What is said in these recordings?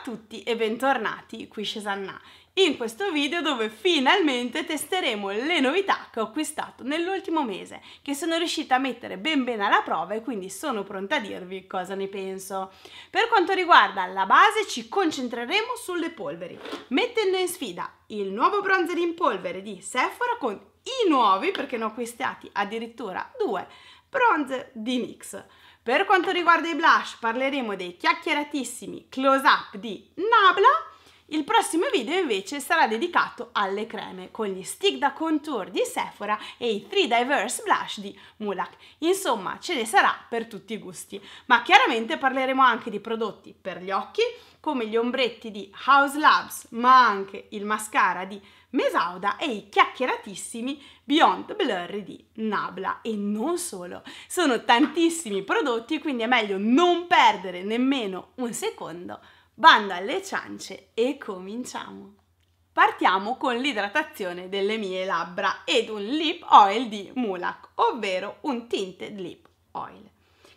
a tutti e bentornati qui Cesanna in questo video dove finalmente testeremo le novità che ho acquistato nell'ultimo mese che sono riuscita a mettere ben bene alla prova e quindi sono pronta a dirvi cosa ne penso. Per quanto riguarda la base ci concentreremo sulle polveri mettendo in sfida il nuovo bronzer in polvere di Sephora con i nuovi perché ne ho acquistati addirittura due bronzer di NYX per quanto riguarda i blush parleremo dei chiacchieratissimi close up di Nabla, il prossimo video invece sarà dedicato alle creme con gli stick da contour di Sephora e i 3 diverse blush di Mulak. Insomma, ce ne sarà per tutti i gusti, ma chiaramente parleremo anche di prodotti per gli occhi come gli ombretti di House Labs, ma anche il mascara di Mesauda e i chiacchieratissimi Beyond Blurry di Nabla. E non solo, sono tantissimi prodotti, quindi è meglio non perdere nemmeno un secondo. Bando alle ciance e cominciamo! Partiamo con l'idratazione delle mie labbra ed un lip oil di Mulak, ovvero un tinted lip oil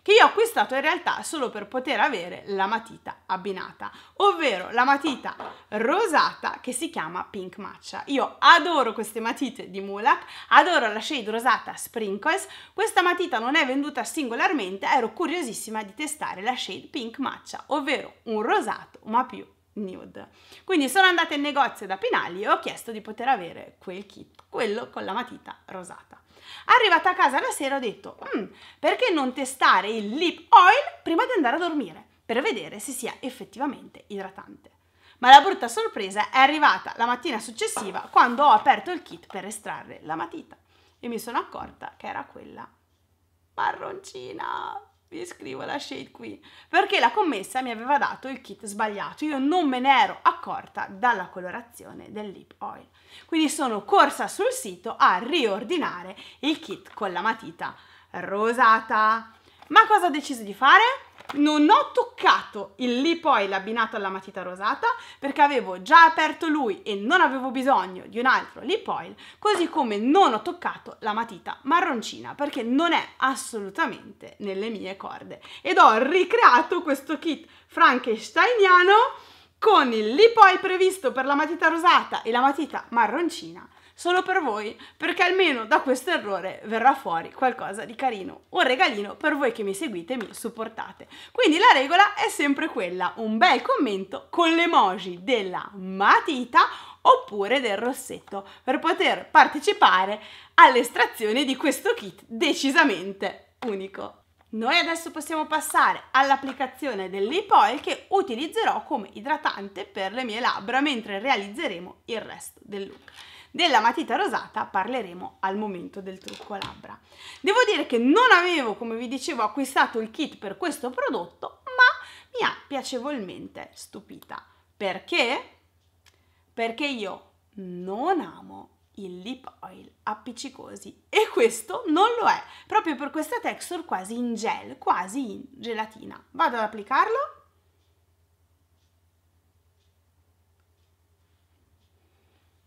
che io ho acquistato in realtà solo per poter avere la matita abbinata, ovvero la matita rosata che si chiama Pink Matcha. Io adoro queste matite di Mulak, adoro la shade rosata Sprinkles, questa matita non è venduta singolarmente, ero curiosissima di testare la shade Pink Matcha, ovvero un rosato ma più nude. Quindi sono andata in negozio da Pinali e ho chiesto di poter avere quel kit, quello con la matita rosata. Arrivata a casa la sera ho detto, mm, perché non testare il lip oil prima di andare a dormire, per vedere se sia effettivamente idratante. Ma la brutta sorpresa è arrivata la mattina successiva quando ho aperto il kit per estrarre la matita e mi sono accorta che era quella marroncina vi scrivo la shade qui, perché la commessa mi aveva dato il kit sbagliato, io non me ne ero accorta dalla colorazione del lip oil. Quindi sono corsa sul sito a riordinare il kit con la matita rosata. Ma cosa ho deciso di fare? non ho toccato il lipoil abbinato alla matita rosata perché avevo già aperto lui e non avevo bisogno di un altro lipoil, così come non ho toccato la matita marroncina perché non è assolutamente nelle mie corde. Ed ho ricreato questo kit frankensteiniano con il lipoil previsto per la matita rosata e la matita marroncina solo per voi, perché almeno da questo errore verrà fuori qualcosa di carino, un regalino per voi che mi seguite e mi supportate. Quindi la regola è sempre quella, un bel commento con l'emoji della matita oppure del rossetto per poter partecipare all'estrazione di questo kit decisamente unico. Noi adesso possiamo passare all'applicazione dell'Ipoil che utilizzerò come idratante per le mie labbra mentre realizzeremo il resto del look. Della matita rosata parleremo al momento del trucco labbra. Devo dire che non avevo, come vi dicevo, acquistato il kit per questo prodotto, ma mi ha piacevolmente stupita. Perché? Perché io non amo i lip oil appiccicosi e questo non lo è, proprio per questa texture quasi in gel, quasi in gelatina. Vado ad applicarlo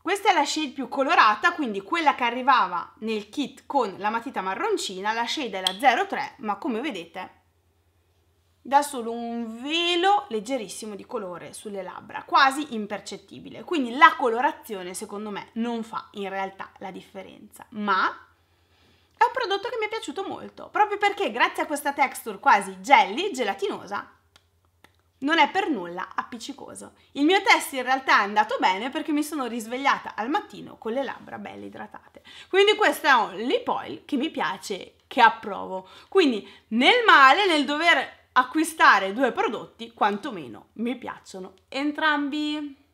Questa è la shade più colorata, quindi quella che arrivava nel kit con la matita marroncina, la shade è la 03, ma come vedete dà solo un velo leggerissimo di colore sulle labbra, quasi impercettibile. Quindi la colorazione secondo me non fa in realtà la differenza, ma è un prodotto che mi è piaciuto molto, proprio perché grazie a questa texture quasi jelly, gelatinosa, non è per nulla appiccicoso. Il mio test in realtà è andato bene perché mi sono risvegliata al mattino con le labbra belle idratate. Quindi questo è un lip oil che mi piace, che approvo. Quindi nel male, nel dover acquistare due prodotti, quantomeno mi piacciono entrambi.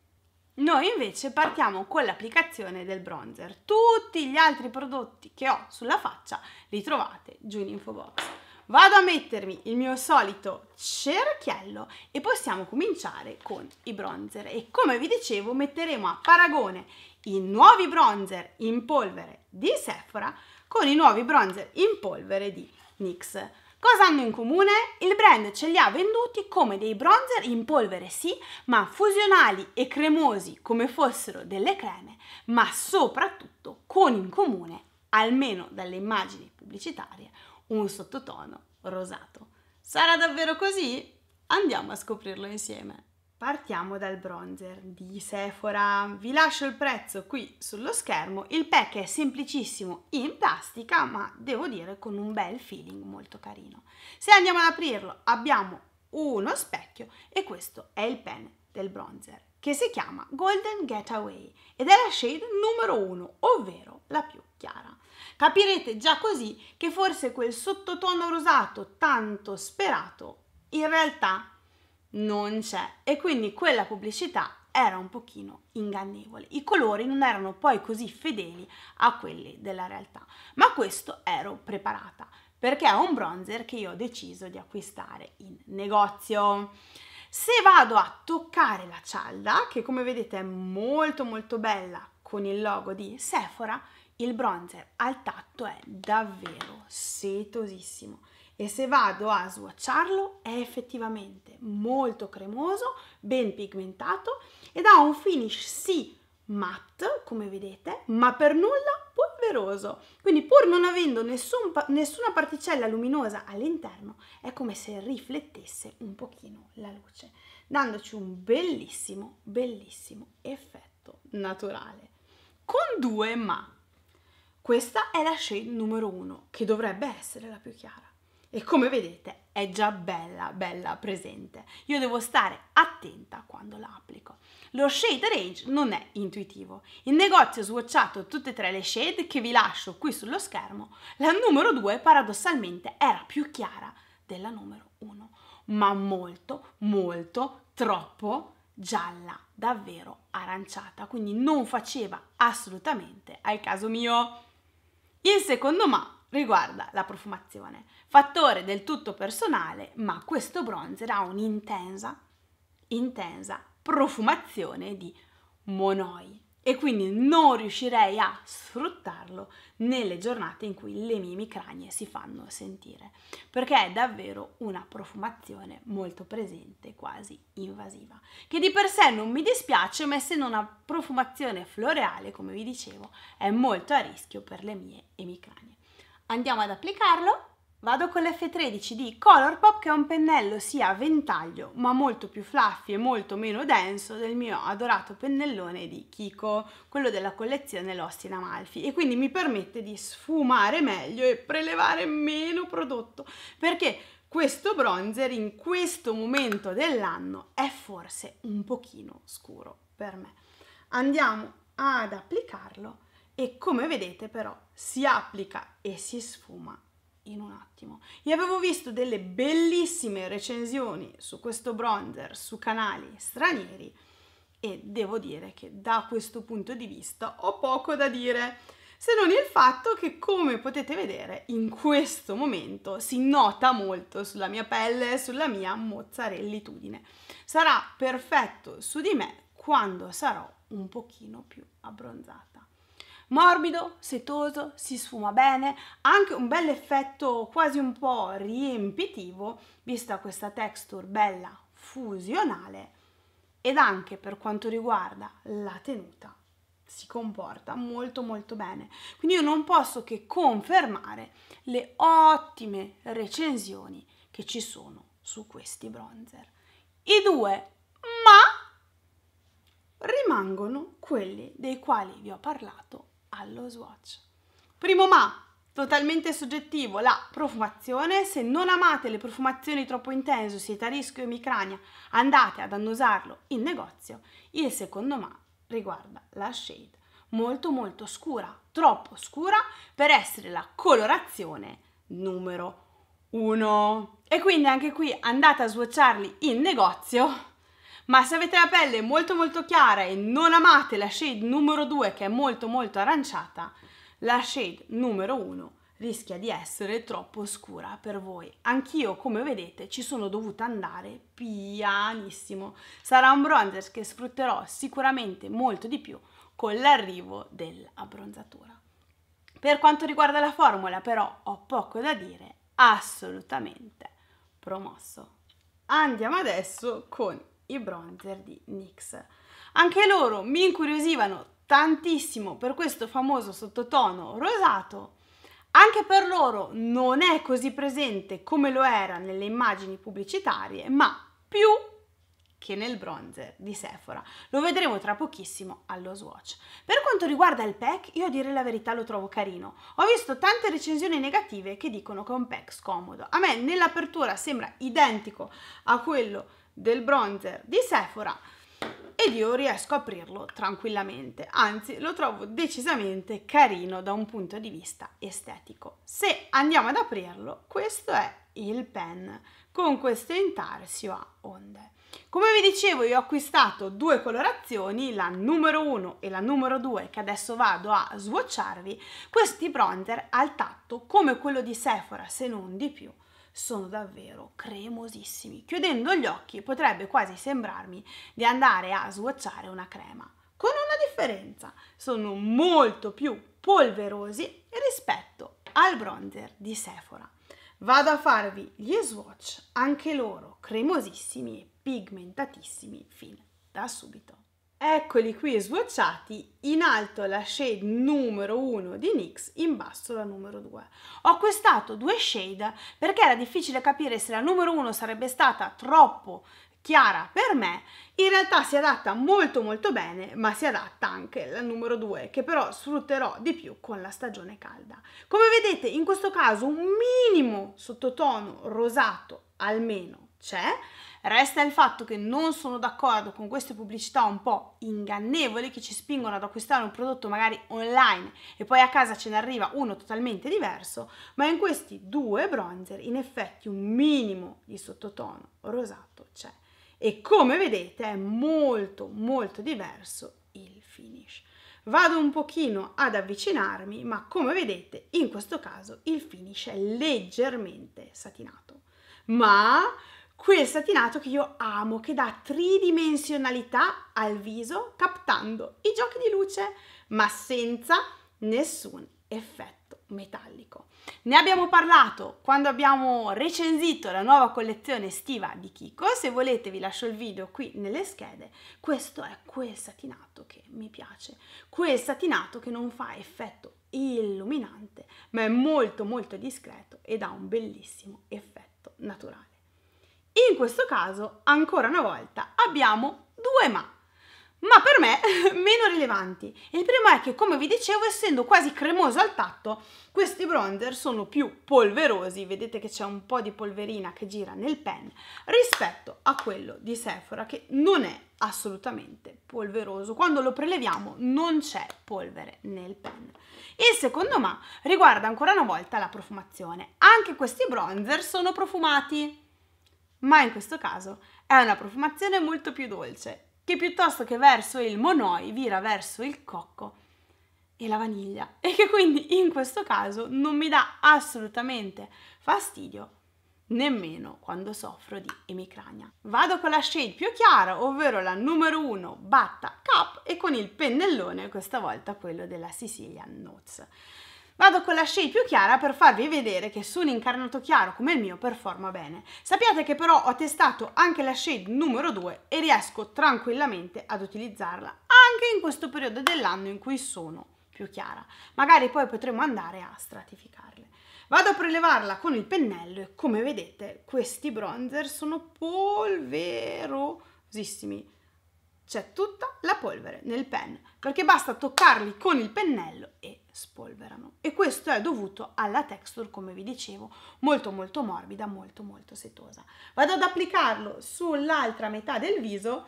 Noi invece partiamo con l'applicazione del bronzer. Tutti gli altri prodotti che ho sulla faccia li trovate giù in info box. Vado a mettermi il mio solito cerchiello e possiamo cominciare con i bronzer e come vi dicevo metteremo a paragone i nuovi bronzer in polvere di Sephora con i nuovi bronzer in polvere di NYX. Cosa hanno in comune? Il brand ce li ha venduti come dei bronzer in polvere sì, ma fusionali e cremosi come fossero delle creme, ma soprattutto con in comune, almeno dalle immagini pubblicitarie, un sottotono rosato. Sarà davvero così? Andiamo a scoprirlo insieme. Partiamo dal bronzer di Sephora. Vi lascio il prezzo qui sullo schermo. Il pack è semplicissimo in plastica, ma devo dire con un bel feeling molto carino. Se andiamo ad aprirlo, abbiamo uno specchio e questo è il pen del bronzer che si chiama Golden Getaway ed è la shade numero 1, ovvero la più chiara. Capirete già così che forse quel sottotono rosato tanto sperato in realtà non c'è e quindi quella pubblicità era un pochino ingannevole. I colori non erano poi così fedeli a quelli della realtà, ma questo ero preparata perché è un bronzer che io ho deciso di acquistare in negozio. Se vado a toccare la cialda, che come vedete è molto molto bella con il logo di Sephora, il bronzer al tatto è davvero setosissimo e se vado a swatcharlo è effettivamente molto cremoso, ben pigmentato ed ha un finish sì matte, come vedete, ma per nulla polveroso. Quindi pur non avendo nessun, nessuna particella luminosa all'interno, è come se riflettesse un pochino la luce, dandoci un bellissimo, bellissimo effetto naturale. Con due ma questa è la shade numero 1, che dovrebbe essere la più chiara. E come vedete è già bella, bella presente. Io devo stare attenta quando la applico. Lo shade range non è intuitivo. In negozio ho swatchato tutte e tre le shade che vi lascio qui sullo schermo. La numero 2 paradossalmente era più chiara della numero 1, ma molto, molto, troppo gialla, davvero aranciata, quindi non faceva assolutamente al caso mio. Il secondo ma riguarda la profumazione, fattore del tutto personale, ma questo bronzer ha un'intensa, intensa profumazione di monoi e quindi non riuscirei a sfruttarlo nelle giornate in cui le mie micranie si fanno sentire, perché è davvero una profumazione molto presente, quasi invasiva, che di per sé non mi dispiace, ma essendo una profumazione floreale, come vi dicevo, è molto a rischio per le mie emicranie. Andiamo ad applicarlo Vado con l'F13 di Colourpop che è un pennello sia a ventaglio ma molto più fluffy e molto meno denso del mio adorato pennellone di Kiko, quello della collezione Lost in Amalfi e quindi mi permette di sfumare meglio e prelevare meno prodotto perché questo bronzer in questo momento dell'anno è forse un pochino scuro per me. Andiamo ad applicarlo e come vedete però si applica e si sfuma in un attimo. E avevo visto delle bellissime recensioni su questo bronzer su canali stranieri e devo dire che da questo punto di vista ho poco da dire, se non il fatto che come potete vedere in questo momento si nota molto sulla mia pelle, sulla mia mozzarellitudine. Sarà perfetto su di me quando sarò un pochino più abbronzata morbido, setoso, si sfuma bene, ha anche un bel effetto quasi un po' riempitivo, vista questa texture bella fusionale ed anche per quanto riguarda la tenuta si comporta molto molto bene. Quindi io non posso che confermare le ottime recensioni che ci sono su questi bronzer. I due ma rimangono quelli dei quali vi ho parlato allo swatch. Primo ma, totalmente soggettivo, la profumazione. Se non amate le profumazioni troppo intense, siete a rischio emicrania, andate ad annusarlo in negozio. Il secondo ma riguarda la shade, molto molto scura, troppo scura per essere la colorazione numero uno. E quindi anche qui andate a swatcharli in negozio ma se avete la pelle molto molto chiara e non amate la shade numero 2 che è molto molto aranciata, la shade numero 1 rischia di essere troppo scura per voi. Anch'io, come vedete, ci sono dovuta andare pianissimo. Sarà un bronzer che sfrutterò sicuramente molto di più con l'arrivo dell'abbronzatura. Per quanto riguarda la formula, però, ho poco da dire, assolutamente promosso. Andiamo adesso con i bronzer di NYX. Anche loro mi incuriosivano tantissimo per questo famoso sottotono rosato. Anche per loro non è così presente come lo era nelle immagini pubblicitarie, ma più che nel bronzer di Sephora. Lo vedremo tra pochissimo allo swatch. Per quanto riguarda il pack, io a dire la verità lo trovo carino. Ho visto tante recensioni negative che dicono che è un pack scomodo. A me nell'apertura sembra identico a quello che del bronzer di Sephora ed io riesco a aprirlo tranquillamente, anzi lo trovo decisamente carino da un punto di vista estetico. Se andiamo ad aprirlo, questo è il pen con questo intarsio a onde. Come vi dicevo io ho acquistato due colorazioni, la numero 1 e la numero 2 che adesso vado a swatcharvi, questi bronzer al tatto come quello di Sephora se non di più sono davvero cremosissimi. Chiudendo gli occhi potrebbe quasi sembrarmi di andare a swatchare una crema, con una differenza, sono molto più polverosi rispetto al bronzer di Sephora. Vado a farvi gli swatch, anche loro cremosissimi e pigmentatissimi fin da subito. Eccoli qui sbocciati, in alto la shade numero 1 di NYX, in basso la numero 2. Ho acquistato due shade perché era difficile capire se la numero 1 sarebbe stata troppo chiara per me, in realtà si adatta molto molto bene, ma si adatta anche la numero 2, che però sfrutterò di più con la stagione calda. Come vedete in questo caso un minimo sottotono rosato almeno c'è, Resta il fatto che non sono d'accordo con queste pubblicità un po' ingannevoli che ci spingono ad acquistare un prodotto magari online e poi a casa ce ne arriva uno totalmente diverso, ma in questi due bronzer in effetti un minimo di sottotono rosato c'è. E come vedete è molto molto diverso il finish. Vado un pochino ad avvicinarmi, ma come vedete in questo caso il finish è leggermente satinato. Ma quel satinato che io amo, che dà tridimensionalità al viso, captando i giochi di luce, ma senza nessun effetto metallico. Ne abbiamo parlato quando abbiamo recensito la nuova collezione estiva di Kiko, se volete vi lascio il video qui nelle schede, questo è quel satinato che mi piace, quel satinato che non fa effetto illuminante, ma è molto molto discreto ed ha un bellissimo effetto naturale. In questo caso, ancora una volta, abbiamo due ma, ma per me meno rilevanti. Il primo è che, come vi dicevo, essendo quasi cremoso al tatto, questi bronzer sono più polverosi, vedete che c'è un po' di polverina che gira nel pen, rispetto a quello di Sephora che non è assolutamente polveroso. Quando lo preleviamo non c'è polvere nel pen. Il secondo ma riguarda ancora una volta la profumazione. Anche questi bronzer sono profumati ma in questo caso è una profumazione molto più dolce, che piuttosto che verso il monoi vira verso il cocco e la vaniglia e che quindi in questo caso non mi dà assolutamente fastidio nemmeno quando soffro di emicrania. Vado con la shade più chiara, ovvero la numero 1 Batta Cup e con il pennellone, questa volta quello della Sicilian Notes. Vado con la shade più chiara per farvi vedere che su un incarnato chiaro come il mio performa bene. Sappiate che però ho testato anche la shade numero 2 e riesco tranquillamente ad utilizzarla anche in questo periodo dell'anno in cui sono più chiara. Magari poi potremo andare a stratificarle. Vado a prelevarla con il pennello e come vedete questi bronzer sono polverosissimi. C'è tutta la polvere nel pen perché basta toccarli con il pennello e spolverano e questo è dovuto alla texture come vi dicevo molto molto morbida molto molto setosa vado ad applicarlo sull'altra metà del viso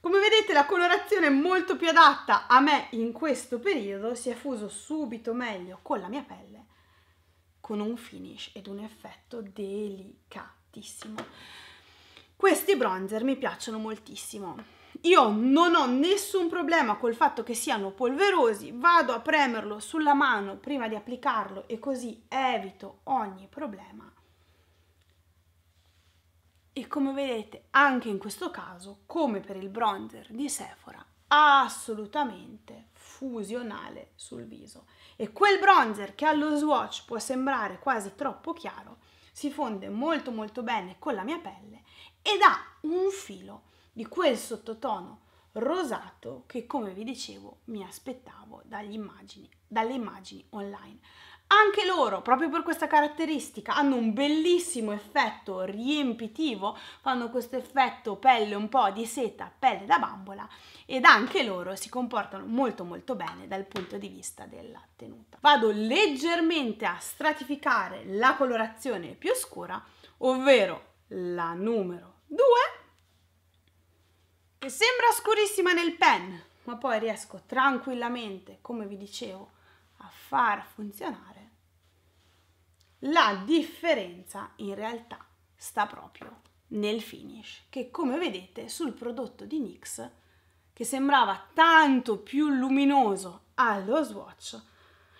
come vedete la colorazione molto più adatta a me in questo periodo si è fuso subito meglio con la mia pelle con un finish ed un effetto delicatissimo questi bronzer mi piacciono moltissimo io non ho nessun problema col fatto che siano polverosi, vado a premerlo sulla mano prima di applicarlo e così evito ogni problema. E come vedete, anche in questo caso, come per il bronzer di Sephora, assolutamente fusionale sul viso. E quel bronzer che allo swatch può sembrare quasi troppo chiaro, si fonde molto molto bene con la mia pelle ed ha un filo di quel sottotono rosato che come vi dicevo mi aspettavo immagini, dalle immagini online. Anche loro, proprio per questa caratteristica, hanno un bellissimo effetto riempitivo, fanno questo effetto pelle un po' di seta, pelle da bambola ed anche loro si comportano molto molto bene dal punto di vista della tenuta. Vado leggermente a stratificare la colorazione più scura, ovvero la numero 2 che sembra scurissima nel pen, ma poi riesco tranquillamente, come vi dicevo, a far funzionare, la differenza in realtà sta proprio nel finish, che come vedete sul prodotto di NYX, che sembrava tanto più luminoso allo swatch,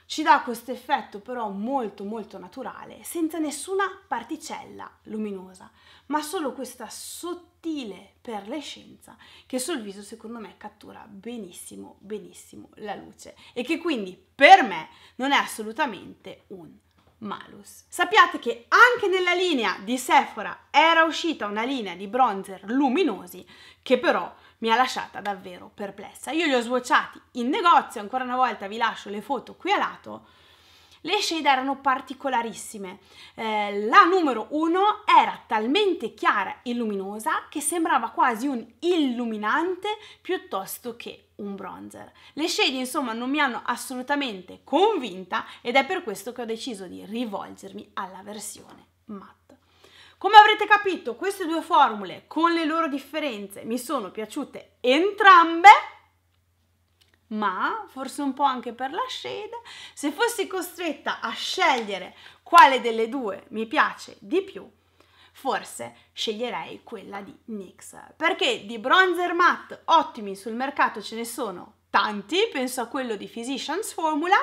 ci dà questo effetto però molto molto naturale, senza nessuna particella luminosa, ma solo questa sottile perlescenza che sul viso secondo me cattura benissimo benissimo la luce e che quindi per me non è assolutamente un malus. Sappiate che anche nella linea di Sephora era uscita una linea di bronzer luminosi che però mi ha lasciata davvero perplessa. Io li ho swatchati in negozio, ancora una volta vi lascio le foto qui a lato. Le shade erano particolarissime. Eh, la numero 1 era talmente chiara e luminosa che sembrava quasi un illuminante piuttosto che un bronzer. Le shade insomma non mi hanno assolutamente convinta ed è per questo che ho deciso di rivolgermi alla versione matte. Come avrete capito, queste due formule con le loro differenze mi sono piaciute entrambe, ma forse un po' anche per la shade, se fossi costretta a scegliere quale delle due mi piace di più, forse sceglierei quella di NYX, perché di bronzer matte ottimi sul mercato ce ne sono tanti, penso a quello di Physicians Formula,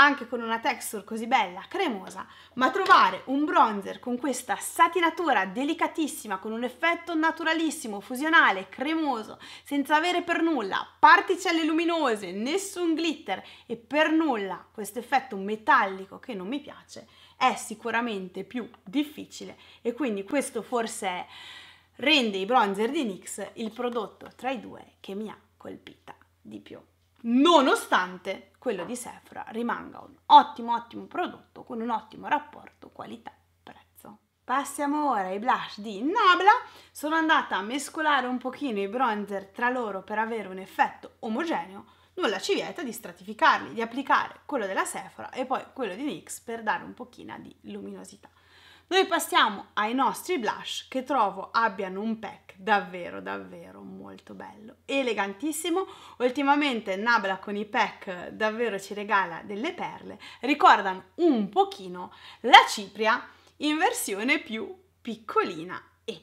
anche con una texture così bella, cremosa, ma trovare un bronzer con questa satinatura delicatissima, con un effetto naturalissimo, fusionale, cremoso, senza avere per nulla particelle luminose, nessun glitter e per nulla questo effetto metallico che non mi piace, è sicuramente più difficile e quindi questo forse rende i bronzer di NYX il prodotto tra i due che mi ha colpita di più nonostante quello di Sephora rimanga un ottimo ottimo prodotto con un ottimo rapporto qualità prezzo Passiamo ora ai blush di Nabla. Sono andata a mescolare un pochino i bronzer tra loro per avere un effetto omogeneo. Nulla ci vieta di stratificarli, di applicare quello della Sephora e poi quello di NYX per dare un pochino di luminosità. Noi passiamo ai nostri blush che trovo abbiano un pack davvero davvero molto bello, elegantissimo. Ultimamente Nabla con i pack davvero ci regala delle perle, ricordano un pochino la cipria in versione più piccolina e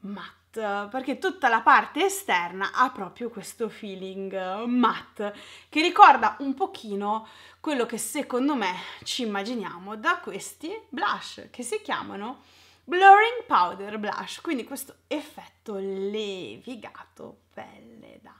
macchina matte, perché tutta la parte esterna ha proprio questo feeling matte, che ricorda un pochino quello che secondo me ci immaginiamo da questi blush, che si chiamano Blurring Powder Blush, quindi questo effetto levigato, pelle da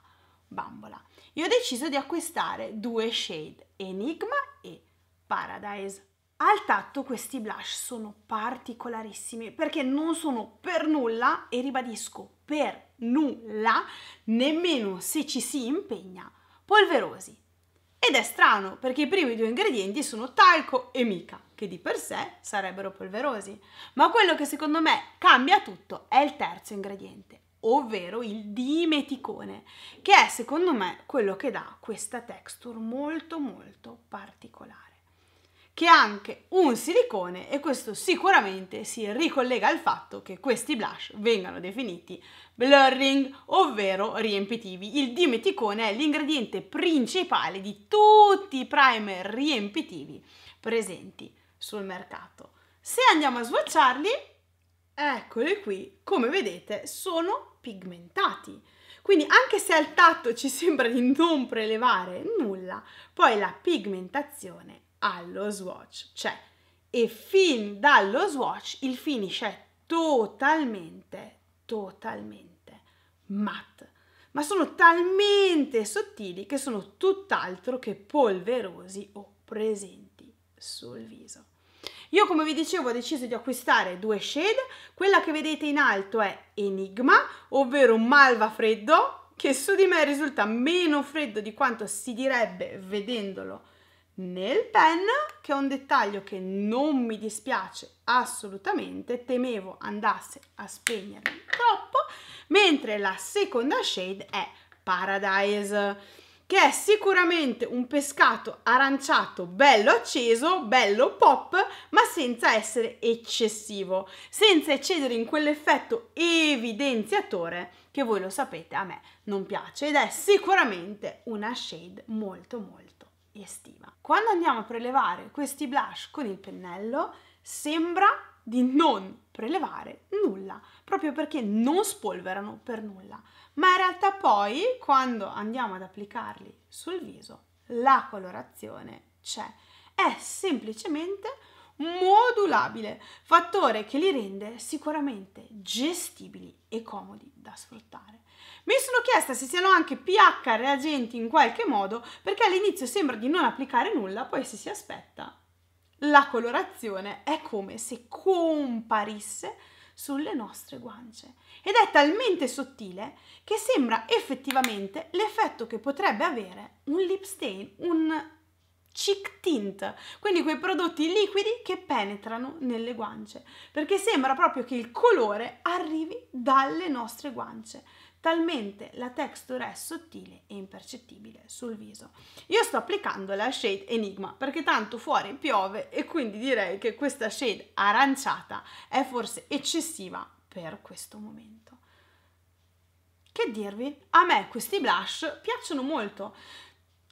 bambola. Io ho deciso di acquistare due shade, Enigma e Paradise. Al tatto questi blush sono particolarissimi perché non sono per nulla, e ribadisco per nulla, nemmeno se ci si impegna, polverosi. Ed è strano perché i primi due ingredienti sono talco e mica, che di per sé sarebbero polverosi. Ma quello che secondo me cambia tutto è il terzo ingrediente, ovvero il dimeticone, che è secondo me quello che dà questa texture molto molto particolare che anche un silicone e questo sicuramente si ricollega al fatto che questi blush vengano definiti blurring, ovvero riempitivi. Il dimeticone è l'ingrediente principale di tutti i primer riempitivi presenti sul mercato. Se andiamo a sbocciarli, eccoli qui, come vedete sono pigmentati. Quindi anche se al tatto ci sembra di non prelevare nulla, poi la pigmentazione allo swatch, cioè e fin dallo swatch il finish è totalmente, totalmente matte, ma sono talmente sottili che sono tutt'altro che polverosi o presenti sul viso. Io come vi dicevo ho deciso di acquistare due shade, quella che vedete in alto è Enigma, ovvero Malva Freddo, che su di me risulta meno freddo di quanto si direbbe vedendolo nel pen, che è un dettaglio che non mi dispiace assolutamente, temevo andasse a spegnermi troppo, mentre la seconda shade è Paradise che è sicuramente un pescato aranciato bello acceso, bello pop, ma senza essere eccessivo, senza eccedere in quell'effetto evidenziatore che voi lo sapete a me non piace ed è sicuramente una shade molto molto estiva. Quando andiamo a prelevare questi blush con il pennello, sembra di non prelevare nulla, proprio perché non spolverano per nulla. Ma in realtà poi, quando andiamo ad applicarli sul viso, la colorazione c'è. È semplicemente modulabile, fattore che li rende sicuramente gestibili e comodi da sfruttare. Mi sono chiesta se siano anche pH reagenti in qualche modo, perché all'inizio sembra di non applicare nulla, poi se si aspetta la colorazione è come se comparisse sulle nostre guance ed è talmente sottile che sembra effettivamente l'effetto che potrebbe avere un lip stain, un cheek tint, quindi quei prodotti liquidi che penetrano nelle guance, perché sembra proprio che il colore arrivi dalle nostre guance talmente la texture è sottile e impercettibile sul viso. Io sto applicando la shade Enigma perché tanto fuori piove e quindi direi che questa shade aranciata è forse eccessiva per questo momento. Che dirvi? A me questi blush piacciono molto,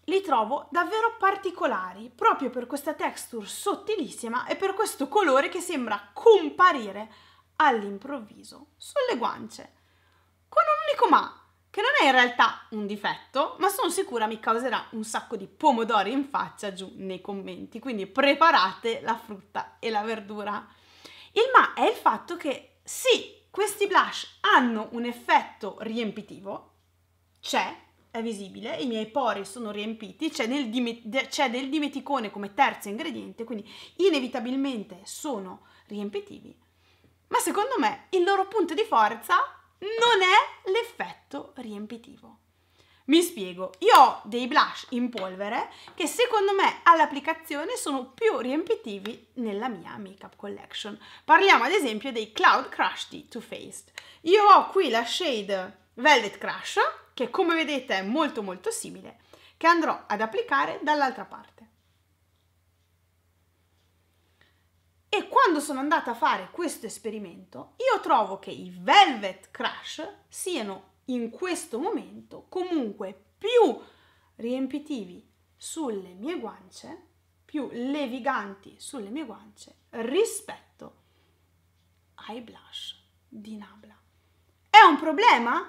li trovo davvero particolari, proprio per questa texture sottilissima e per questo colore che sembra comparire all'improvviso sulle guance con un unico ma, che non è in realtà un difetto, ma sono sicura mi causerà un sacco di pomodori in faccia giù nei commenti. Quindi preparate la frutta e la verdura. Il ma è il fatto che sì, questi blush hanno un effetto riempitivo, c'è, è visibile, i miei pori sono riempiti, c'è del, dimet- c'è del dimeticone come terzo ingrediente, quindi inevitabilmente sono riempitivi. Ma secondo me il loro punto di forza non è l'effetto riempitivo. Mi spiego, io ho dei blush in polvere che secondo me all'applicazione sono più riempitivi nella mia makeup collection. Parliamo ad esempio dei Cloud Crush di Too Faced. Io ho qui la shade Velvet Crush, che come vedete è molto molto simile, che andrò ad applicare dall'altra parte. E quando sono andata a fare questo esperimento, io trovo che i Velvet Crash siano in questo momento comunque più riempitivi sulle mie guance, più leviganti sulle mie guance rispetto ai blush di Nabla. È un problema?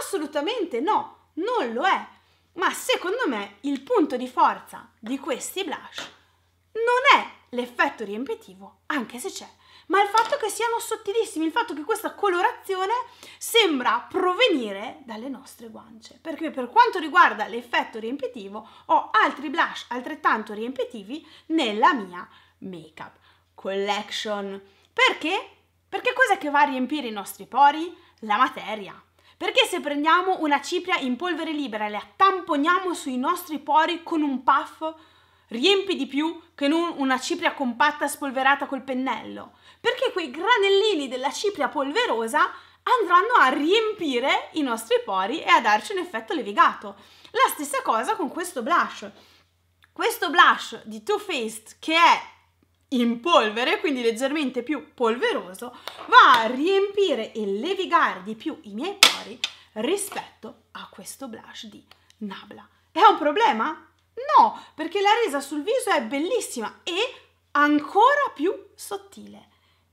Assolutamente no, non lo è. Ma secondo me il punto di forza di questi blush non è l'effetto riempitivo, anche se c'è, ma il fatto che siano sottilissimi, il fatto che questa colorazione sembra provenire dalle nostre guance, perché per quanto riguarda l'effetto riempitivo ho altri blush altrettanto riempitivi nella mia make-up collection. Perché? Perché cos'è che va a riempire i nostri pori? La materia, perché se prendiamo una cipria in polvere libera e la tamponiamo sui nostri pori con un puff, riempi di più che non una cipria compatta spolverata col pennello, perché quei granellini della cipria polverosa andranno a riempire i nostri pori e a darci un effetto levigato. La stessa cosa con questo blush. Questo blush di Too Faced che è in polvere, quindi leggermente più polveroso, va a riempire e levigare di più i miei pori rispetto a questo blush di Nabla. È un problema? No, perché la resa sul viso è bellissima e ancora più sottile.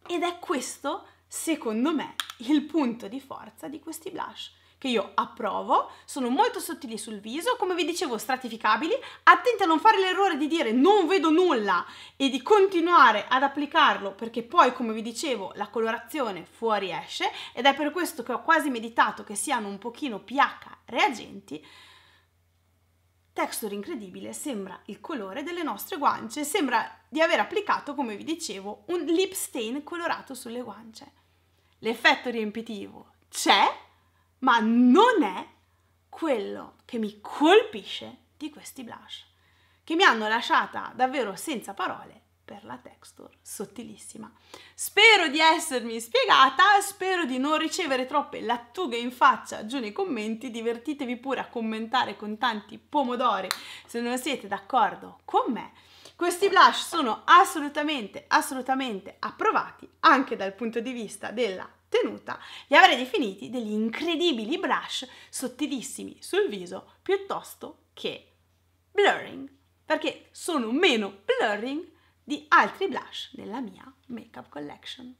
Ed è questo, secondo me, il punto di forza di questi blush che io approvo, sono molto sottili sul viso, come vi dicevo stratificabili, attenti a non fare l'errore di dire non vedo nulla e di continuare ad applicarlo perché poi come vi dicevo la colorazione fuori esce ed è per questo che ho quasi meditato che siano un pochino pH reagenti Texture incredibile, sembra il colore delle nostre guance, sembra di aver applicato, come vi dicevo, un lip stain colorato sulle guance. L'effetto riempitivo c'è, ma non è quello che mi colpisce di questi blush, che mi hanno lasciata davvero senza parole per la texture sottilissima. Spero di essermi spiegata, spero di non ricevere troppe lattughe in faccia giù nei commenti, divertitevi pure a commentare con tanti pomodori se non siete d'accordo con me. Questi blush sono assolutamente, assolutamente approvati anche dal punto di vista della tenuta. Li avrei definiti degli incredibili brush sottilissimi sul viso piuttosto che blurring, perché sono meno blurring di altri blush nella mia Makeup Collection.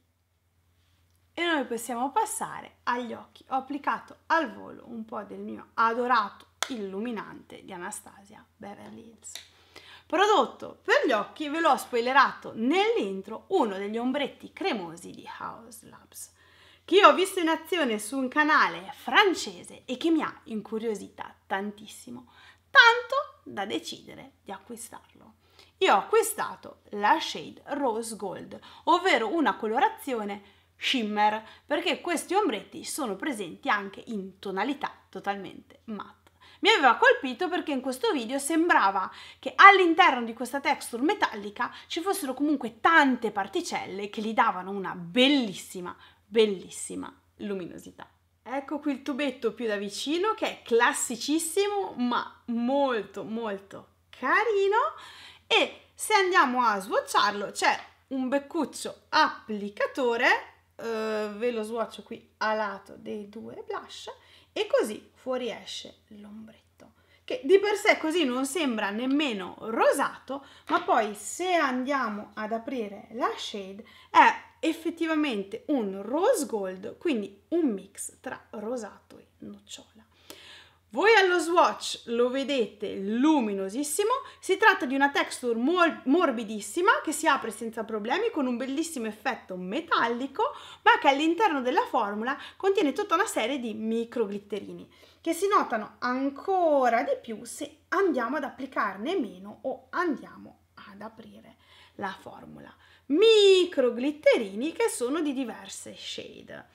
E noi possiamo passare agli occhi. Ho applicato al volo un po' del mio adorato illuminante di Anastasia Beverly Hills. Prodotto per gli occhi, ve l'ho spoilerato nell'intro, uno degli ombretti cremosi di House Labs, che io ho visto in azione su un canale francese e che mi ha incuriosita tantissimo, tanto da decidere di acquistarlo io ho acquistato la shade Rose Gold, ovvero una colorazione shimmer, perché questi ombretti sono presenti anche in tonalità totalmente matte. Mi aveva colpito perché in questo video sembrava che all'interno di questa texture metallica ci fossero comunque tante particelle che gli davano una bellissima, bellissima luminosità. Ecco qui il tubetto più da vicino che è classicissimo ma molto molto carino e se andiamo a swatcharlo c'è un beccuccio applicatore, eh, ve lo swatcho qui a lato dei due blush e così fuoriesce l'ombretto che di per sé così non sembra nemmeno rosato ma poi se andiamo ad aprire la shade è effettivamente un rose gold quindi un mix tra rosato e nocciola voi allo swatch lo vedete luminosissimo, si tratta di una texture mol- morbidissima che si apre senza problemi con un bellissimo effetto metallico ma che all'interno della formula contiene tutta una serie di micro glitterini che si notano ancora di più se andiamo ad applicarne meno o andiamo ad aprire la formula. Micro glitterini che sono di diverse shade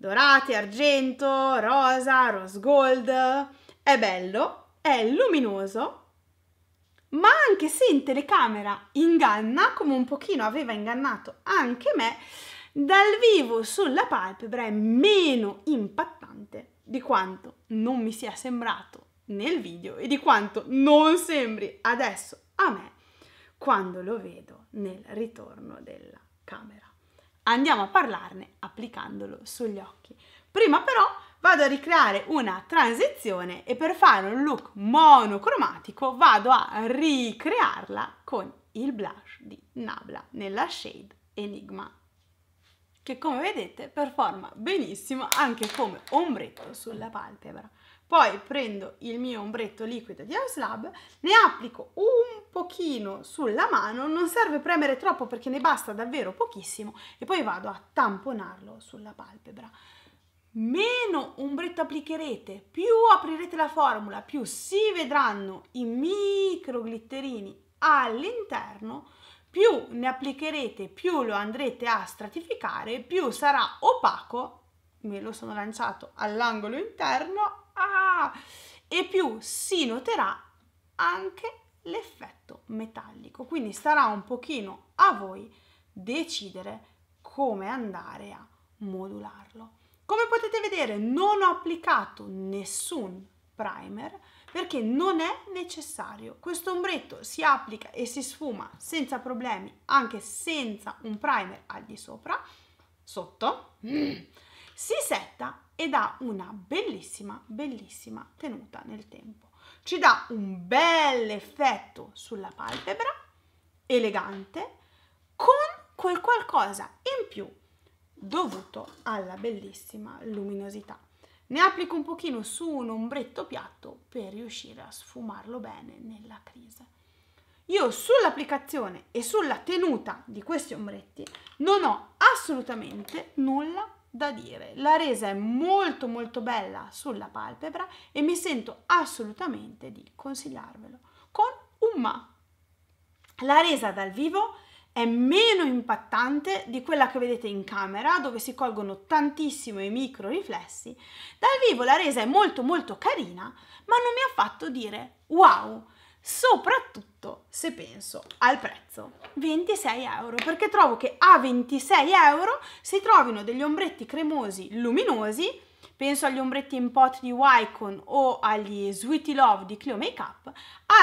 dorati, argento, rosa, rose gold. È bello, è luminoso, ma anche se in telecamera inganna, come un pochino aveva ingannato anche me, dal vivo sulla palpebra è meno impattante di quanto non mi sia sembrato nel video e di quanto non sembri adesso a me quando lo vedo nel ritorno della camera andiamo a parlarne applicandolo sugli occhi. Prima però vado a ricreare una transizione e per fare un look monocromatico vado a ricrearla con il blush di Nabla nella shade Enigma che come vedete performa benissimo anche come ombretto sulla palpebra poi prendo il mio ombretto liquido di Auslab, ne applico un pochino sulla mano, non serve premere troppo perché ne basta davvero pochissimo e poi vado a tamponarlo sulla palpebra meno ombretto applicherete, più aprirete la formula, più si vedranno i micro glitterini all'interno, più ne applicherete, più lo andrete a stratificare, più sarà opaco, me lo sono lanciato all'angolo interno, ah, e più si noterà anche l'effetto metallico. Quindi starà un pochino a voi decidere come andare a modularlo. Come potete vedere non ho applicato nessun primer perché non è necessario. Questo ombretto si applica e si sfuma senza problemi anche senza un primer al di sopra, sotto, si setta ed ha una bellissima, bellissima tenuta nel tempo. Ci dà un bel effetto sulla palpebra, elegante, con quel qualcosa in più dovuto alla bellissima luminosità. Ne applico un pochino su un ombretto piatto per riuscire a sfumarlo bene nella crisi. Io sull'applicazione e sulla tenuta di questi ombretti non ho assolutamente nulla da dire. La resa è molto molto bella sulla palpebra e mi sento assolutamente di consigliarvelo con un ma. La resa dal vivo è meno impattante di quella che vedete in camera dove si colgono tantissimo i micro riflessi. Dal vivo la resa è molto molto carina, ma non mi ha fatto dire wow, soprattutto se penso al prezzo 26 euro perché trovo che a 26 euro si trovino degli ombretti cremosi luminosi penso agli ombretti in pot di Wycon o agli Sweetie Love di Clio Makeup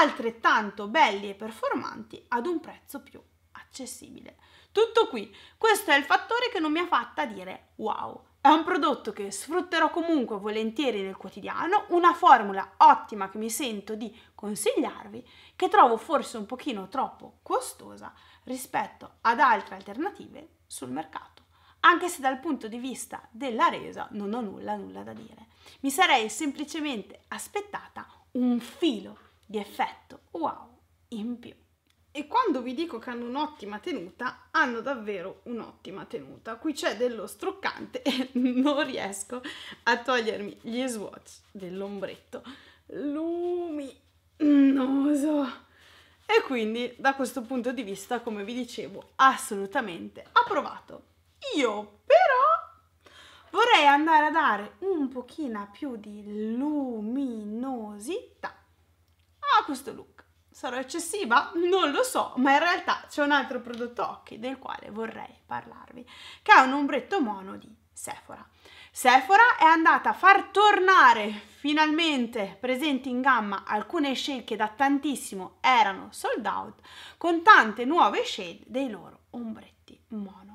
altrettanto belli e performanti ad un prezzo più accessibile tutto qui questo è il fattore che non mi ha fatta dire wow è un prodotto che sfrutterò comunque volentieri nel quotidiano, una formula ottima che mi sento di consigliarvi, che trovo forse un pochino troppo costosa rispetto ad altre alternative sul mercato anche se dal punto di vista della resa non ho nulla, nulla da dire. Mi sarei semplicemente aspettata un filo di effetto wow in più e quando vi dico che hanno un'ottima tenuta, hanno davvero un'ottima tenuta. Qui c'è dello struccante e non riesco a togliermi gli swatch dell'ombretto luminoso. E quindi da questo punto di vista, come vi dicevo, assolutamente approvato. Io però vorrei andare a dare un pochino più di luminosità a questo look. Sarò eccessiva? Non lo so, ma in realtà c'è un altro prodotto occhi del quale vorrei parlarvi, che è un ombretto mono di Sephora. Sephora è andata a far tornare finalmente presenti in gamma alcune shade che da tantissimo erano sold out con tante nuove shade dei loro ombretti mono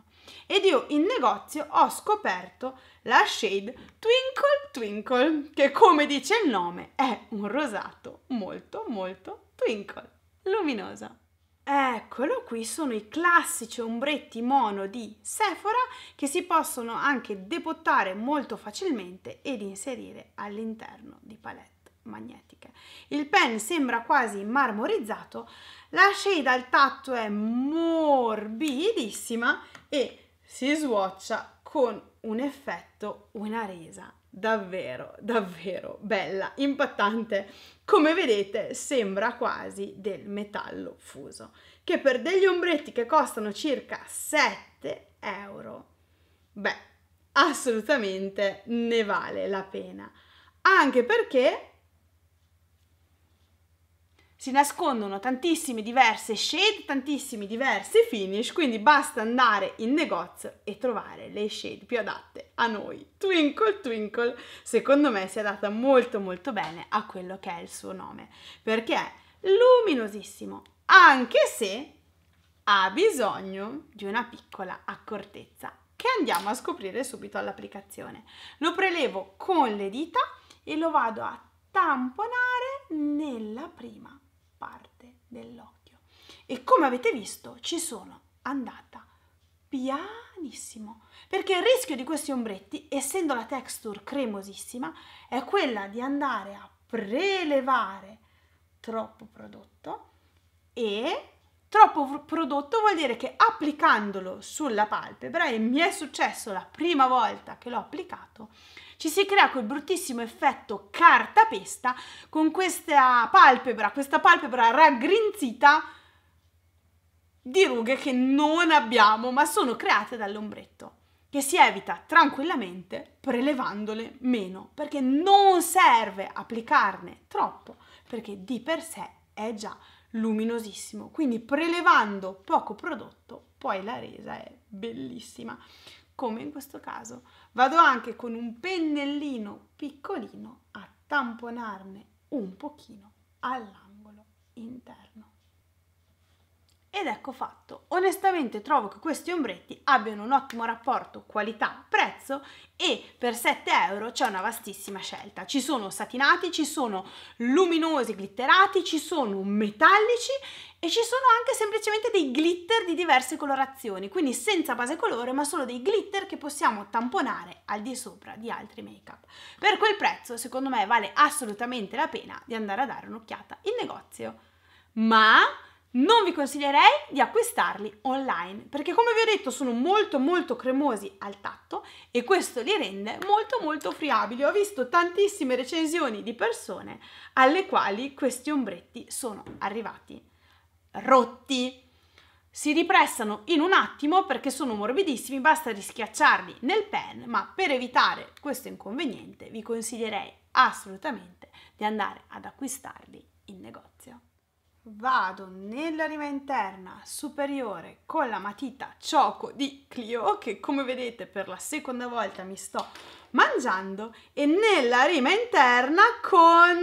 ed io in negozio ho scoperto la shade Twinkle Twinkle, che come dice il nome è un rosato molto molto twinkle, luminoso. Eccolo qui, sono i classici ombretti mono di Sephora che si possono anche depottare molto facilmente ed inserire all'interno di palette magnetiche. Il pen sembra quasi marmorizzato, la shade al tatto è morbidissima e si swatcha con un effetto, una resa davvero, davvero bella, impattante. Come vedete sembra quasi del metallo fuso, che per degli ombretti che costano circa 7 euro, beh, assolutamente ne vale la pena. Anche perché si nascondono tantissime diverse shade, tantissimi diversi finish, quindi basta andare in negozio e trovare le shade più adatte a noi. Twinkle Twinkle secondo me si adatta molto molto bene a quello che è il suo nome, perché è luminosissimo, anche se ha bisogno di una piccola accortezza che andiamo a scoprire subito all'applicazione. Lo prelevo con le dita e lo vado a tamponare nella prima parte dell'occhio. E come avete visto ci sono andata pianissimo, perché il rischio di questi ombretti, essendo la texture cremosissima, è quella di andare a prelevare troppo prodotto e troppo prodotto vuol dire che applicandolo sulla palpebra, e mi è successo la prima volta che l'ho applicato, ci si crea quel bruttissimo effetto cartapesta con questa palpebra, questa palpebra raggrinzita di rughe che non abbiamo ma sono create dall'ombretto che si evita tranquillamente prelevandole meno perché non serve applicarne troppo perché di per sé è già luminosissimo quindi prelevando poco prodotto poi la resa è bellissima come in questo caso Vado anche con un pennellino piccolino a tamponarne un pochino all'angolo interno. Ed ecco fatto. Onestamente trovo che questi ombretti abbiano un ottimo rapporto qualità-prezzo e per 7 euro c'è una vastissima scelta. Ci sono satinati, ci sono luminosi glitterati, ci sono metallici e ci sono anche semplicemente dei glitter di diverse colorazioni, quindi senza base colore ma solo dei glitter che possiamo tamponare al di sopra di altri make up. Per quel prezzo secondo me vale assolutamente la pena di andare a dare un'occhiata in negozio. Ma non vi consiglierei di acquistarli online perché come vi ho detto sono molto molto cremosi al tatto e questo li rende molto molto friabili. Ho visto tantissime recensioni di persone alle quali questi ombretti sono arrivati rotti. Si ripressano in un attimo perché sono morbidissimi, basta rischiacciarli nel pen, ma per evitare questo inconveniente vi consiglierei assolutamente di andare ad acquistarli in negozio vado nella riva interna superiore con la matita cioco di Clio che come vedete per la seconda volta mi sto mangiando e nella rima interna con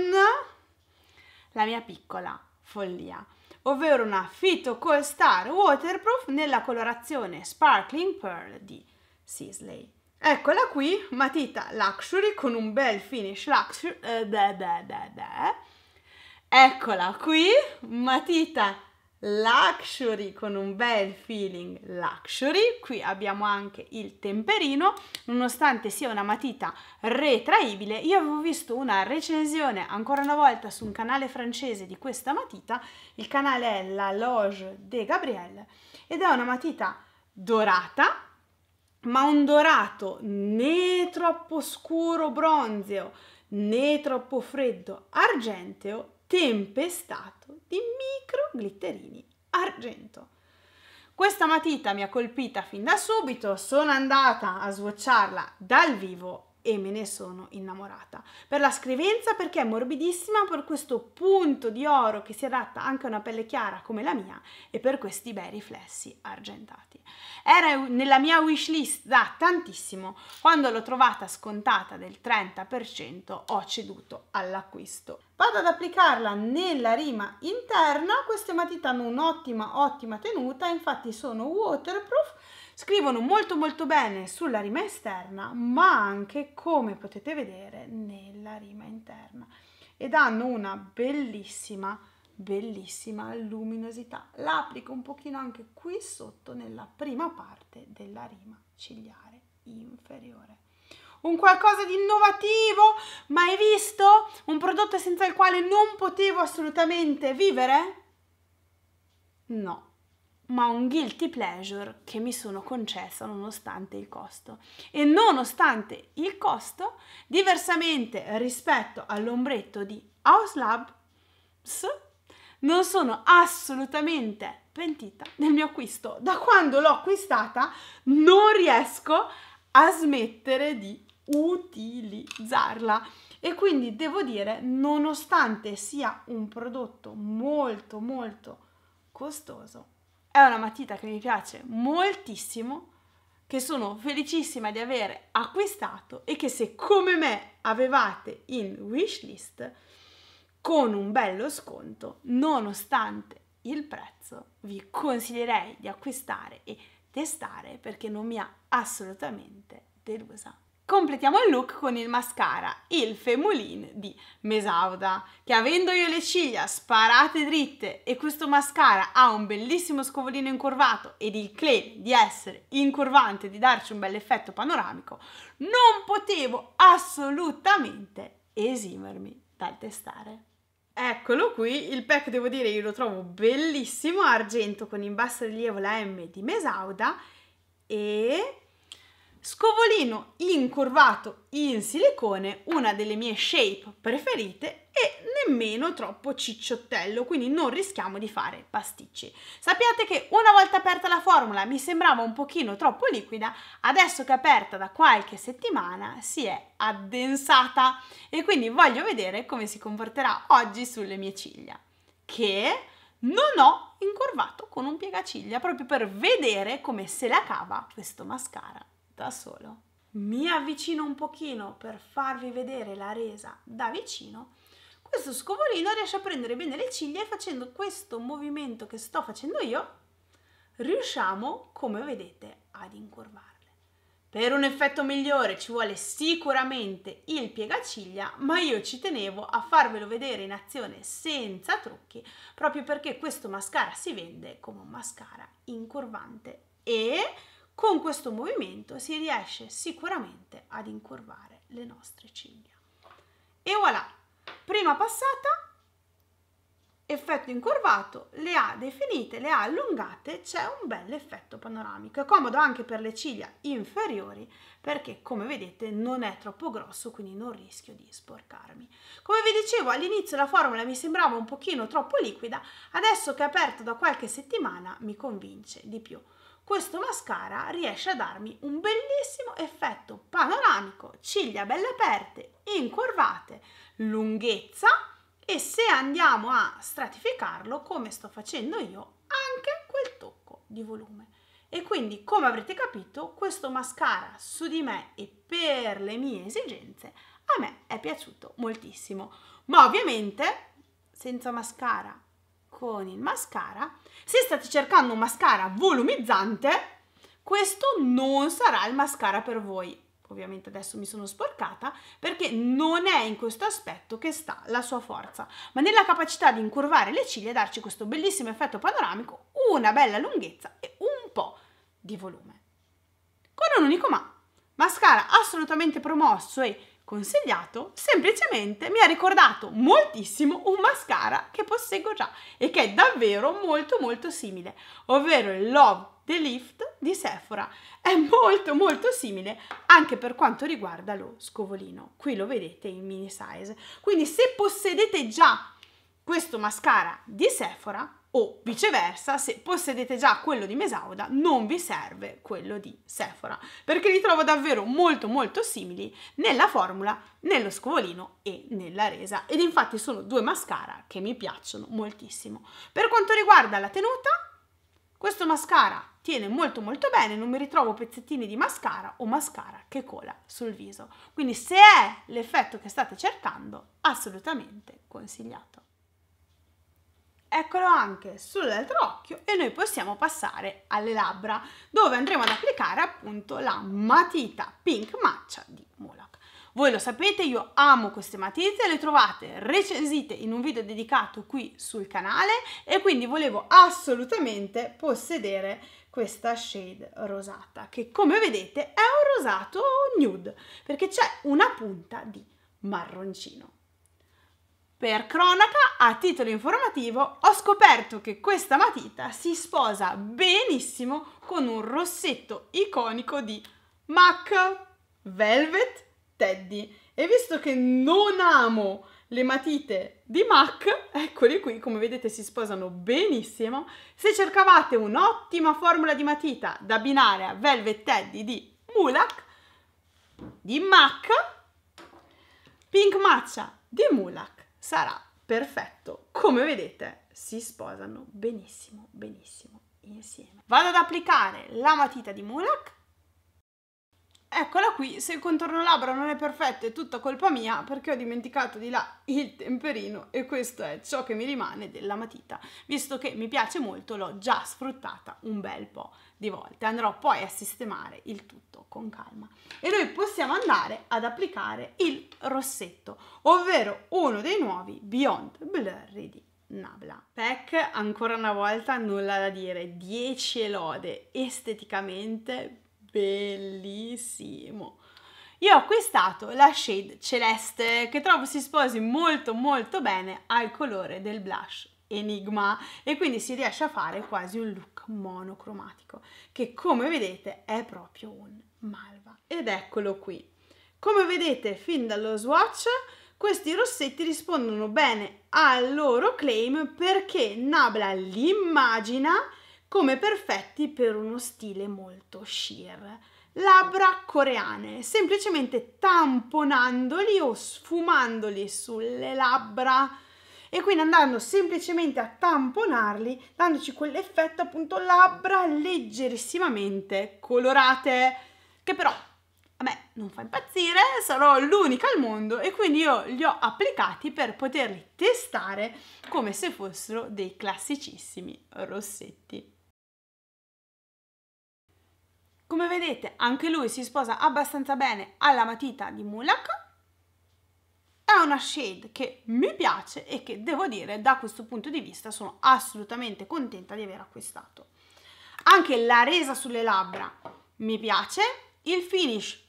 la mia piccola follia ovvero una Fito Cold Star Waterproof nella colorazione Sparkling Pearl di Sisley. Eccola qui, matita Luxury con un bel finish luxury, eh, beh, beh, beh, Eccola qui, matita luxury con un bel feeling luxury qui abbiamo anche il temperino nonostante sia una matita retraibile io avevo visto una recensione ancora una volta su un canale francese di questa matita il canale è la loge de Gabrielle ed è una matita dorata ma un dorato né troppo scuro bronzeo né troppo freddo argenteo tempestato di micro glitterini argento. Questa matita mi ha colpita fin da subito, sono andata a swatcharla dal vivo e me ne sono innamorata. Per la scrivenza perché è morbidissima, per questo punto di oro che si adatta anche a una pelle chiara come la mia e per questi bei riflessi argentati. Era nella mia wishlist da tantissimo, quando l'ho trovata scontata del 30% ho ceduto all'acquisto. Vado ad applicarla nella rima interna, queste matite hanno un'ottima, ottima tenuta, infatti sono waterproof, scrivono molto molto bene sulla rima esterna, ma anche, come potete vedere, nella rima interna. Ed hanno una bellissima, bellissima luminosità. La applico un pochino anche qui sotto, nella prima parte della rima cigliare inferiore un qualcosa di innovativo, mai visto? Un prodotto senza il quale non potevo assolutamente vivere? No, ma un guilty pleasure che mi sono concessa nonostante il costo. E nonostante il costo, diversamente rispetto all'ombretto di House Labs, non sono assolutamente pentita del mio acquisto. Da quando l'ho acquistata non riesco a smettere di utilizzarla e quindi devo dire nonostante sia un prodotto molto molto costoso è una matita che mi piace moltissimo che sono felicissima di aver acquistato e che se come me avevate in wishlist con un bello sconto nonostante il prezzo vi consiglierei di acquistare e testare perché non mi ha assolutamente delusa Completiamo il look con il mascara, il Femulin di Mesauda, che avendo io le ciglia sparate dritte e questo mascara ha un bellissimo scovolino incurvato ed il claim di essere incurvante e di darci un bel effetto panoramico, non potevo assolutamente esimermi dal testare. Eccolo qui, il pack devo dire io lo trovo bellissimo, argento con in rilievo la M di Mesauda e Scovolino incurvato in silicone, una delle mie shape preferite e nemmeno troppo cicciottello, quindi non rischiamo di fare pasticci. Sappiate che una volta aperta la formula mi sembrava un pochino troppo liquida, adesso che è aperta da qualche settimana si è addensata e quindi voglio vedere come si comporterà oggi sulle mie ciglia, che non ho incurvato con un piegaciglia proprio per vedere come se la cava questo mascara da solo. Mi avvicino un pochino per farvi vedere la resa da vicino. Questo scovolino riesce a prendere bene le ciglia e facendo questo movimento che sto facendo io, riusciamo, come vedete, ad incurvarle. Per un effetto migliore ci vuole sicuramente il piegaciglia, ma io ci tenevo a farvelo vedere in azione senza trucchi, proprio perché questo mascara si vende come un mascara incurvante e con questo movimento si riesce sicuramente ad incurvare le nostre ciglia. E voilà, prima passata, effetto incurvato, le ha definite, le ha allungate, c'è un bel effetto panoramico. È comodo anche per le ciglia inferiori perché come vedete non è troppo grosso quindi non rischio di sporcarmi. Come vi dicevo all'inizio la formula mi sembrava un pochino troppo liquida, adesso che è aperto da qualche settimana mi convince di più questo mascara riesce a darmi un bellissimo effetto panoramico, ciglia belle aperte, incurvate, lunghezza e se andiamo a stratificarlo come sto facendo io anche quel tocco di volume. E quindi come avrete capito questo mascara su di me e per le mie esigenze a me è piaciuto moltissimo. Ma ovviamente senza mascara con il mascara. Se state cercando un mascara volumizzante, questo non sarà il mascara per voi. Ovviamente adesso mi sono sporcata perché non è in questo aspetto che sta la sua forza, ma nella capacità di incurvare le ciglia e darci questo bellissimo effetto panoramico, una bella lunghezza e un po' di volume. Con un unico ma, mascara assolutamente promosso e consigliato, semplicemente mi ha ricordato moltissimo un mascara che posseggo già e che è davvero molto molto simile, ovvero il Love The Lift di Sephora. È molto molto simile anche per quanto riguarda lo scovolino. Qui lo vedete in mini size. Quindi se possedete già questo mascara di Sephora, o viceversa, se possedete già quello di Mesauda, non vi serve quello di Sephora, perché li trovo davvero molto molto simili nella formula, nello scovolino e nella resa, ed infatti sono due mascara che mi piacciono moltissimo. Per quanto riguarda la tenuta, questo mascara tiene molto molto bene, non mi ritrovo pezzettini di mascara o mascara che cola sul viso, quindi se è l'effetto che state cercando, assolutamente consigliato eccolo anche sull'altro occhio e noi possiamo passare alle labbra dove andremo ad applicare appunto la matita Pink Matcha di Moloch. Voi lo sapete, io amo queste matite, le trovate recensite in un video dedicato qui sul canale e quindi volevo assolutamente possedere questa shade rosata che come vedete è un rosato nude perché c'è una punta di marroncino. Per cronaca, a titolo informativo, ho scoperto che questa matita si sposa benissimo con un rossetto iconico di MAC Velvet Teddy. E visto che non amo le matite di MAC, eccole qui, come vedete si sposano benissimo. Se cercavate un'ottima formula di matita da abbinare a Velvet Teddy di Mulak, di MAC, Pink Matcha di Mulak, sarà perfetto. Come vedete, si sposano benissimo, benissimo insieme. Vado ad applicare la matita di Mulak Eccola qui, se il contorno labbra non è perfetto è tutta colpa mia perché ho dimenticato di là il temperino e questo è ciò che mi rimane della matita. Visto che mi piace molto l'ho già sfruttata un bel po' di volte. Andrò poi a sistemare il tutto con calma. E noi possiamo andare ad applicare il rossetto, ovvero uno dei nuovi Beyond Blurry di Nabla. Pack, ancora una volta nulla da dire, 10 lode esteticamente bellissimo. Io ho acquistato la shade celeste che trovo si sposi molto molto bene al colore del blush Enigma e quindi si riesce a fare quasi un look monocromatico che come vedete è proprio un malva. Ed eccolo qui. Come vedete fin dallo swatch questi rossetti rispondono bene al loro claim perché Nabla l'immagina li come perfetti per uno stile molto sheer. Labbra coreane, semplicemente tamponandoli o sfumandoli sulle labbra e quindi andando semplicemente a tamponarli, dandoci quell'effetto appunto labbra leggerissimamente colorate, che però a me non fa impazzire, sarò l'unica al mondo e quindi io li ho applicati per poterli testare come se fossero dei classicissimi rossetti. Come vedete anche lui si sposa abbastanza bene alla matita di Mulak. È una shade che mi piace e che devo dire da questo punto di vista sono assolutamente contenta di aver acquistato. Anche la resa sulle labbra mi piace, il finish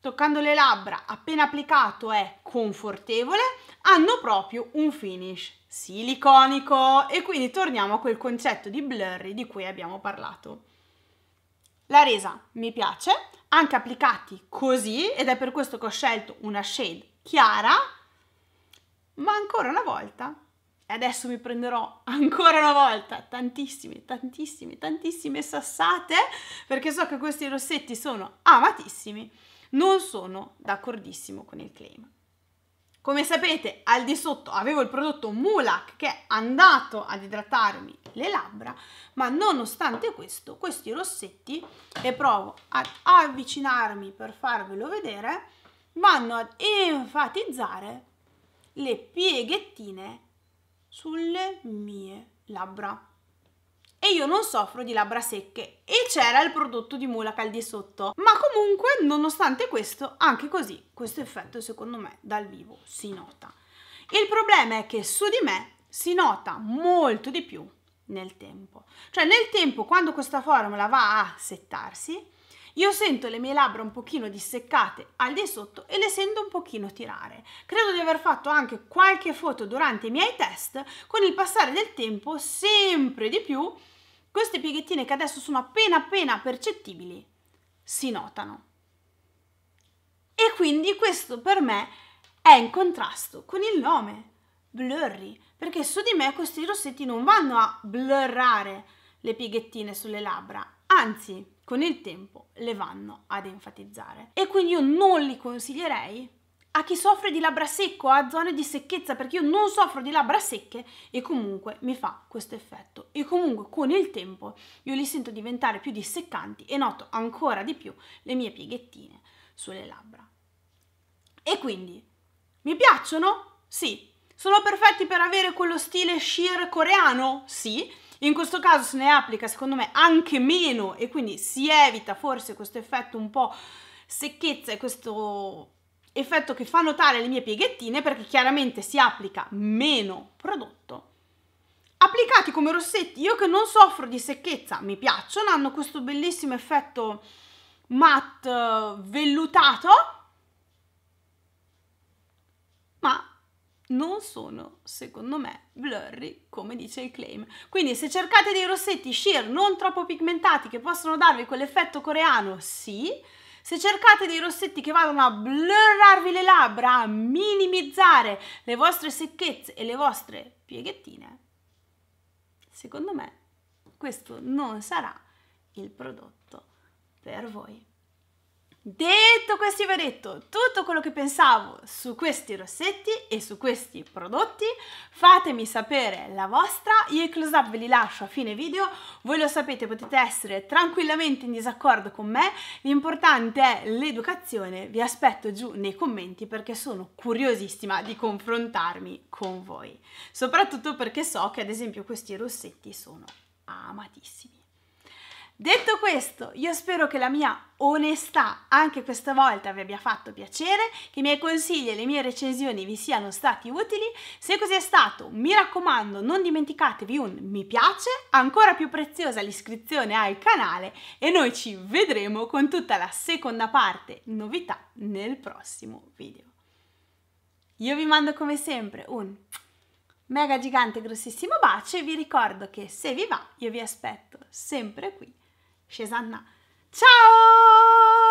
toccando le labbra appena applicato è confortevole, hanno proprio un finish siliconico e quindi torniamo a quel concetto di blurry di cui abbiamo parlato. La resa mi piace, anche applicati così, ed è per questo che ho scelto una shade chiara, ma ancora una volta, e adesso mi prenderò ancora una volta tantissime, tantissime, tantissime sassate, perché so che questi rossetti sono amatissimi, non sono d'accordissimo con il claim. Come sapete al di sotto avevo il prodotto Mulac che è andato ad idratarmi le labbra, ma nonostante questo, questi rossetti, e provo ad avvicinarmi per farvelo vedere, vanno ad enfatizzare le pieghettine sulle mie labbra e io non soffro di labbra secche e c'era il prodotto di Mula Caldi sotto. Ma comunque, nonostante questo, anche così, questo effetto secondo me dal vivo si nota. Il problema è che su di me si nota molto di più nel tempo. Cioè nel tempo, quando questa formula va a settarsi, io sento le mie labbra un pochino disseccate al di sotto e le sento un pochino tirare. Credo di aver fatto anche qualche foto durante i miei test, con il passare del tempo sempre di più queste pieghettine che adesso sono appena appena percettibili si notano. E quindi questo per me è in contrasto con il nome, blurry, perché su di me questi rossetti non vanno a blurrare le pieghettine sulle labbra, anzi con il tempo le vanno ad enfatizzare. E quindi io non li consiglierei a chi soffre di labbra secco, a zone di secchezza, perché io non soffro di labbra secche e comunque mi fa questo effetto. E comunque con il tempo io li sento diventare più disseccanti e noto ancora di più le mie pieghettine sulle labbra. E quindi mi piacciono? Sì. Sono perfetti per avere quello stile sheer coreano? Sì. In questo caso se ne applica secondo me anche meno e quindi si evita forse questo effetto un po' secchezza e questo effetto che fa notare le mie pieghettine perché chiaramente si applica meno prodotto. Applicati come rossetti, io che non soffro di secchezza, mi piacciono, hanno questo bellissimo effetto matte vellutato, ma non sono, secondo me, blurry come dice il claim. Quindi se cercate dei rossetti sheer non troppo pigmentati che possono darvi quell'effetto coreano, sì. Se cercate dei rossetti che vadano a blurrarvi le labbra, a minimizzare le vostre secchezze e le vostre pieghettine, secondo me questo non sarà il prodotto per voi. Detto questo, vi ho detto tutto quello che pensavo su questi rossetti e su questi prodotti. Fatemi sapere la vostra, io i close up ve li lascio a fine video, voi lo sapete, potete essere tranquillamente in disaccordo con me, l'importante è l'educazione, vi aspetto giù nei commenti perché sono curiosissima di confrontarmi con voi, soprattutto perché so che ad esempio questi rossetti sono amatissimi. Detto questo, io spero che la mia onestà anche questa volta vi abbia fatto piacere, che i miei consigli e le mie recensioni vi siano stati utili. Se così è stato, mi raccomando, non dimenticatevi un mi piace, ancora più preziosa l'iscrizione al canale e noi ci vedremo con tutta la seconda parte novità nel prossimo video. Io vi mando come sempre un mega gigante grossissimo bacio e vi ricordo che se vi va io vi aspetto sempre qui Cesanna. Ciao!